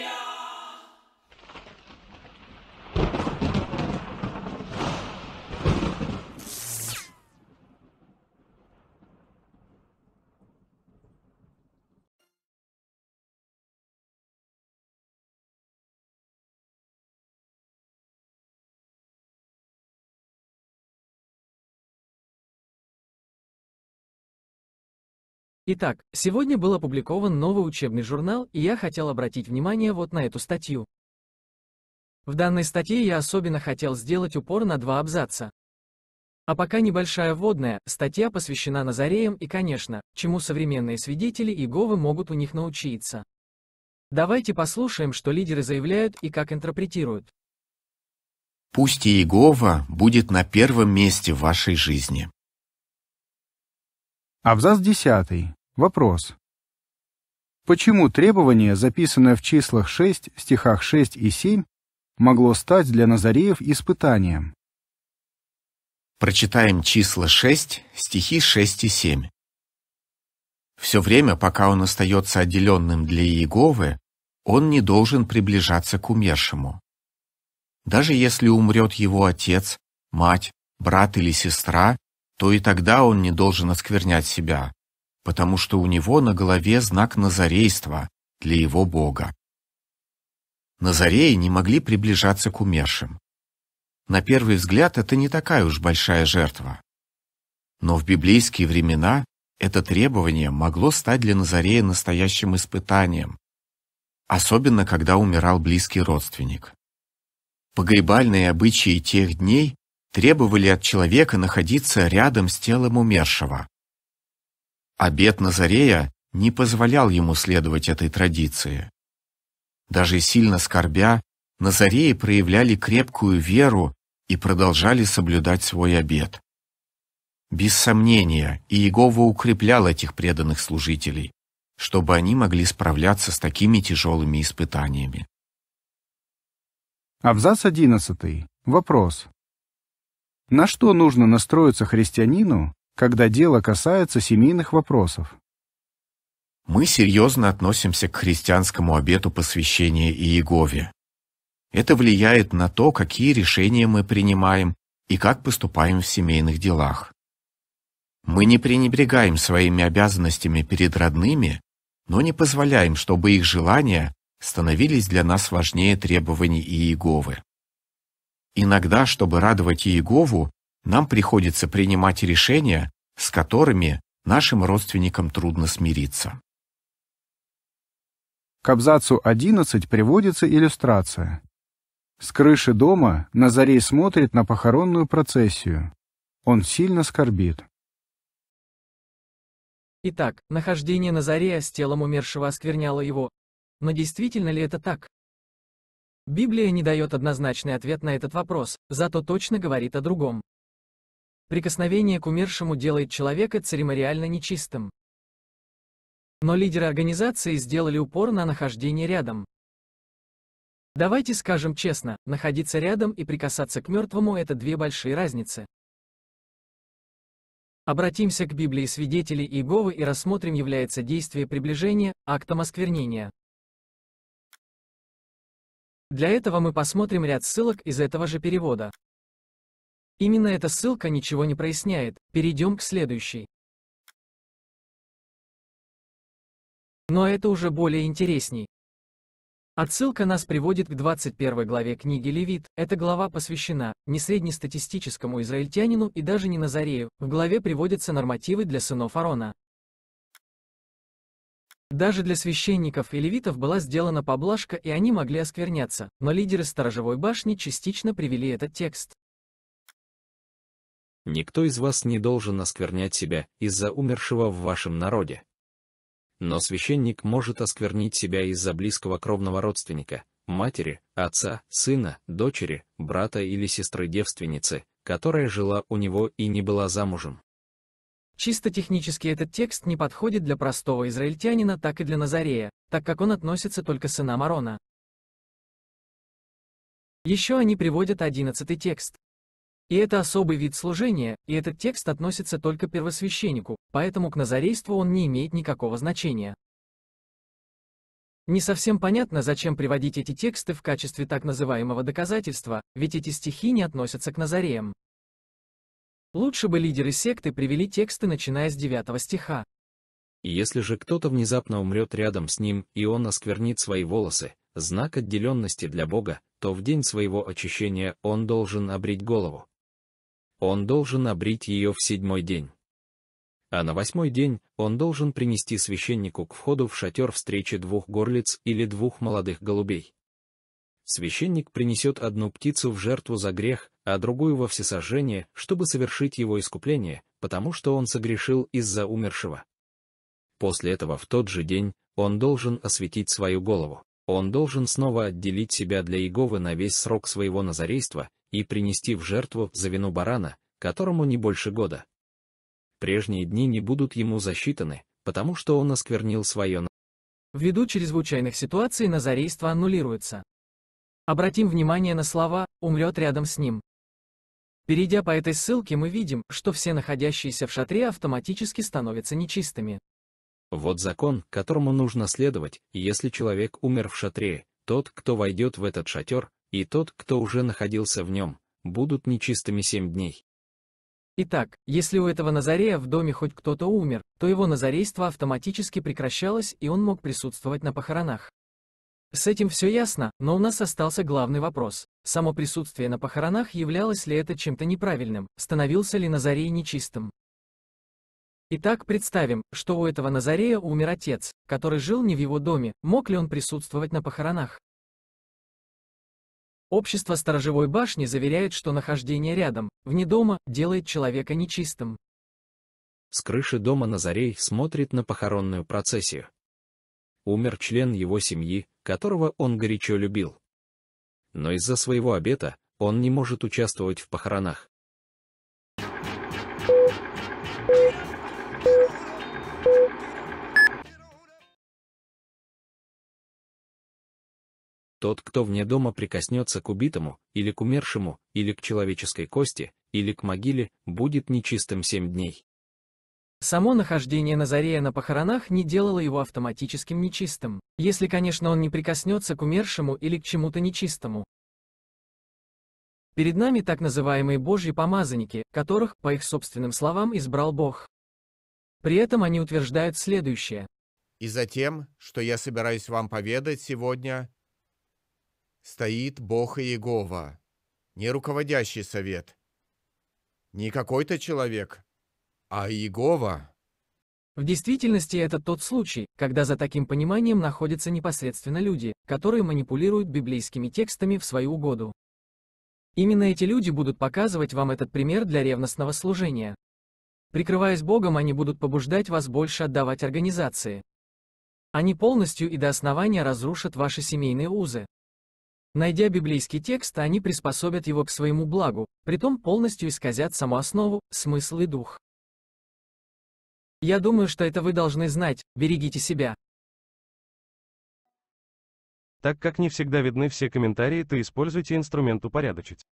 Hallelujah! Итак, сегодня был опубликован новый учебный журнал, и я хотел обратить внимание вот на эту статью. В данной статье я особенно хотел сделать упор на два абзаца. А пока небольшая вводная, статья посвящена Назареям и, конечно, чему современные свидетели Иеговы могут у них научиться. Давайте послушаем, что лидеры заявляют и как интерпретируют. Пусть Иегова будет на первом месте в вашей жизни. Абзац 10. Вопрос. Почему требование, записанное в числах 6, стихах 6 и 7, могло стать для Назареев испытанием? Прочитаем числа 6, стихи 6 и 7. Все время, пока он остается отделенным для Иеговы, он не должен приближаться к умершему. Даже если умрет его отец, мать, брат или сестра, то и тогда он не должен осквернять себя, потому что у него на голове знак назарейства для его Бога. Назареи не могли приближаться к умершим. На первый взгляд это не такая уж большая жертва. Но в библейские времена это требование могло стать для Назарея настоящим испытанием, особенно когда умирал близкий родственник. Погребальные обычаи тех дней требовали от человека находиться рядом с телом умершего. Обет Назарея не позволял ему следовать этой традиции. Даже сильно скорбя, Назареи проявляли крепкую веру и продолжали соблюдать свой обет. Без сомнения, Иегова укреплял этих преданных служителей, чтобы они могли справляться с такими тяжелыми испытаниями. Абзац 11. Вопрос. На что нужно настроиться христианину, когда дело касается семейных вопросов? Мы серьезно относимся к христианскому обету посвящения Иегове. Это влияет на то, какие решения мы принимаем и как поступаем в семейных делах. Мы не пренебрегаем своими обязанностями перед родными, но не позволяем, чтобы их желания становились для нас важнее требований Иеговы. Иногда, чтобы радовать Иегову, нам приходится принимать решения, с которыми нашим родственникам трудно смириться. К абзацу 11 приводится иллюстрация. С крыши дома Назарей смотрит на похоронную процессию. Он сильно скорбит. Итак, нахождение Назарея с телом умершего оскверняло его. Но действительно ли это так? Библия не дает однозначный ответ на этот вопрос, зато точно говорит о другом. Прикосновение к умершему делает человека церемониально нечистым. Но лидеры организации сделали упор на нахождение рядом. Давайте скажем честно, находиться рядом и прикасаться к мертвому – это две большие разницы. Обратимся к Библии свидетелей Иеговы и рассмотрим является действие приближения актом осквернения. Для этого мы посмотрим ряд ссылок из этого же перевода. Именно эта ссылка ничего не проясняет. Перейдем к следующей. Но это уже более интересней. Отсылка нас приводит к 21 главе книги Левит, эта глава посвящена не среднестатистическому израильтянину и даже не Назарею, в главе приводятся нормативы для сынов Арона. Даже для священников и левитов была сделана поблажка, и они могли оскверняться, но лидеры сторожевой башни частично привели этот текст. Никто из вас не должен осквернять себя из-за умершего в вашем народе. Но священник может осквернить себя из-за близкого кровного родственника, матери, отца, сына, дочери, брата или сестры девственницы, которая жила у него и не была замужем. Чисто технически этот текст не подходит для простого израильтянина, так и для Назарея, так как он относится только к Марона. Еще они приводят одиннадцатый текст. И это особый вид служения, и этот текст относится только первосвященнику, поэтому к назарейству он не имеет никакого значения. Не совсем понятно, зачем приводить эти тексты в качестве так называемого доказательства, ведь эти стихи не относятся к назареям. Лучше бы лидеры секты привели тексты, начиная с 9 стиха. Если же кто-то внезапно умрет рядом с ним, и он осквернит свои волосы, знак отделенности для Бога, то в день своего очищения он должен обрить голову. Он должен обрить ее в седьмой день. А на восьмой день он должен принести священнику к входу в шатер встречи двух горлиц или двух молодых голубей священник принесет одну птицу в жертву за грех, а другую во всесожжение, чтобы совершить его искупление, потому что он согрешил из-за умершего. После этого в тот же день он должен осветить свою голову. Он должен снова отделить себя для Иеговы на весь срок своего назарейства и принести в жертву за вину барана, которому не больше года. Прежние дни не будут ему засчитаны, потому что он осквернил свое Ввиду чрезвычайных ситуаций назарейство аннулируется. Обратим внимание на слова «умрет рядом с ним». Перейдя по этой ссылке мы видим, что все находящиеся в шатре автоматически становятся нечистыми. Вот закон, которому нужно следовать, если человек умер в шатре, тот, кто войдет в этот шатер, и тот, кто уже находился в нем, будут нечистыми семь дней. Итак, если у этого Назарея в доме хоть кто-то умер, то его назарейство автоматически прекращалось и он мог присутствовать на похоронах. С этим все ясно, но у нас остался главный вопрос. Само присутствие на похоронах являлось ли это чем-то неправильным, становился ли Назарей нечистым? Итак, представим, что у этого Назарея умер отец, который жил не в его доме, мог ли он присутствовать на похоронах? Общество сторожевой башни заверяет, что нахождение рядом, вне дома, делает человека нечистым. С крыши дома Назарей смотрит на похоронную процессию умер член его семьи, которого он горячо любил. Но из-за своего обета он не может участвовать в похоронах. Тот, кто вне дома прикоснется к убитому, или к умершему, или к человеческой кости, или к могиле, будет нечистым семь дней. Само нахождение Назарея на похоронах не делало его автоматическим нечистым, если, конечно, он не прикоснется к умершему или к чему-то нечистому. Перед нами так называемые Божьи помазанники, которых, по их собственным словам, избрал Бог. При этом они утверждают следующее. «И за тем, что я собираюсь вам поведать сегодня, стоит Бог и Иегова, не руководящий совет, не какой-то человек, а Иегова? В действительности это тот случай, когда за таким пониманием находятся непосредственно люди, которые манипулируют библейскими текстами в свою угоду. Именно эти люди будут показывать вам этот пример для ревностного служения. Прикрываясь Богом, они будут побуждать вас больше отдавать организации. Они полностью и до основания разрушат ваши семейные узы. Найдя библейский текст, они приспособят его к своему благу, притом полностью исказят саму основу, смысл и дух. Я думаю, что это вы должны знать, берегите себя. Так как не всегда видны все комментарии, то используйте инструмент «Упорядочить».